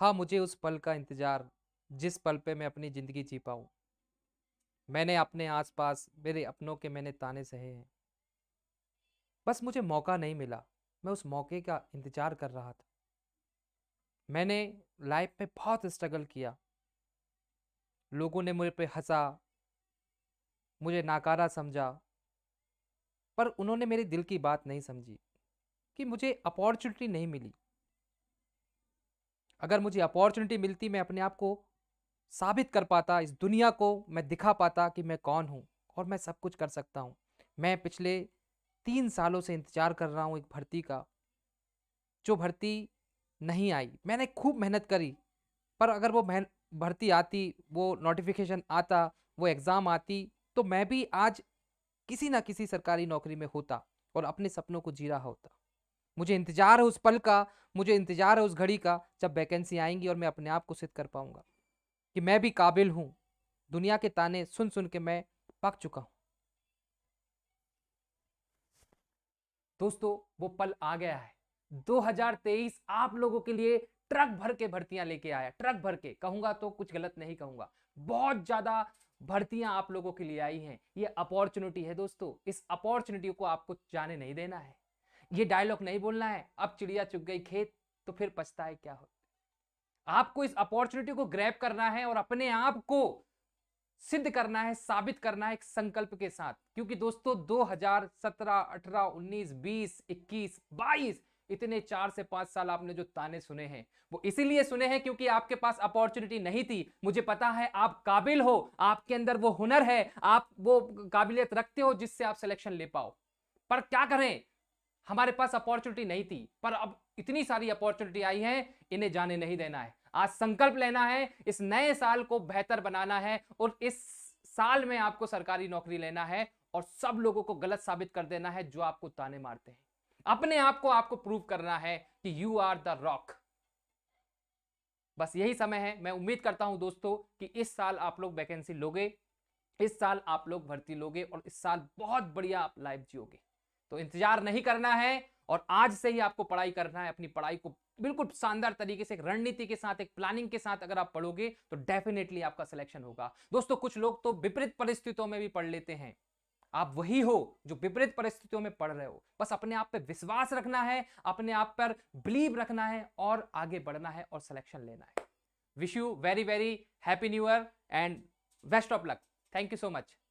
था मुझे उस पल का इंतज़ार जिस पल पे मैं अपनी ज़िंदगी जी पाऊँ मैंने अपने आसपास मेरे अपनों के मैंने ताने सहे हैं बस मुझे मौका नहीं मिला मैं उस मौके का इंतज़ार कर रहा था मैंने लाइफ में बहुत स्ट्रगल किया लोगों ने मुझे पे हंसा मुझे नाकारा समझा पर उन्होंने मेरे दिल की बात नहीं समझी कि मुझे अपॉर्चुनिटी नहीं मिली अगर मुझे अपॉर्चुनिटी मिलती मैं अपने आप को साबित कर पाता इस दुनिया को मैं दिखा पाता कि मैं कौन हूँ और मैं सब कुछ कर सकता हूँ मैं पिछले तीन सालों से इंतज़ार कर रहा हूँ एक भर्ती का जो भर्ती नहीं आई मैंने खूब मेहनत करी पर अगर वो मेहन भर्ती आती वो नोटिफिकेशन आता वो एग्ज़ाम आती तो मैं भी आज किसी ना किसी सरकारी नौकरी में होता और अपने सपनों को जी रहा होता मुझे इंतजार है उस पल का मुझे इंतजार है उस घड़ी का जब वैकेंसी आएंगी और मैं अपने आप को सिद्ध कर पाऊंगा कि मैं भी काबिल हूँ दुनिया के ताने सुन सुन के मैं पक चुका हूँ दोस्तों वो पल आ गया है 2023 आप लोगों के लिए ट्रक भर के भर्तियां लेके आया ट्रक भर के कहूंगा तो कुछ गलत नहीं कहूंगा बहुत ज्यादा भर्तियां आप लोगों के लिए आई हैं ये अपॉर्चुनिटी है दोस्तों इस अपॉर्चुनिटी को आपको जाने नहीं देना है ये डायलॉग नहीं बोलना है अब चिड़िया चुग गई खेत तो फिर पछताए क्या हो आपको इस अपॉर्चुनिटी को ग्रैप करना है और अपने आप को सिद्ध करना है साबित करना है एक संकल्प के साथ क्योंकि दोस्तों 2017, 18, 19, 20, 21, 22 इतने चार से पांच साल आपने जो ताने सुने हैं वो इसीलिए सुने हैं क्योंकि आपके पास अपॉर्चुनिटी नहीं थी मुझे पता है आप काबिल हो आपके अंदर वो हुनर है आप वो काबिलियत रखते हो जिससे आप सिलेक्शन ले पाओ पर क्या करें हमारे पास अपॉर्चुनिटी नहीं थी पर अब इतनी सारी अपॉर्चुनिटी आई है इन्हें जाने नहीं देना है आज संकल्प लेना है इस नए साल को बेहतर बनाना है और इस साल में आपको सरकारी नौकरी लेना है और सब लोगों को गलत साबित कर देना है जो आपको ताने मारते हैं अपने आप को आपको प्रूव करना है कि यू आर द रॉक बस यही समय है मैं उम्मीद करता हूं दोस्तों कि इस साल आप लोग वैकेंसी लोगे इस साल आप लोग भर्ती लोगे और इस साल बहुत बढ़िया आप लाइफ जियोगे तो इंतजार नहीं करना है और आज से ही आपको पढ़ाई करना है अपनी पढ़ाई को बिल्कुल शानदार तरीके से एक रणनीति के साथ एक प्लानिंग के साथ अगर आप पढ़ोगे तो डेफिनेटली आपका सिलेक्शन होगा दोस्तों कुछ लोग तो विपरीत परिस्थितियों में भी पढ़ लेते हैं आप वही हो जो विपरीत परिस्थितियों में पढ़ रहे हो बस अपने आप पर विश्वास रखना है अपने आप पर बिलीव रखना है और आगे बढ़ना है और सिलेक्शन लेना है wish you very very happy new year and best of luck thank you so much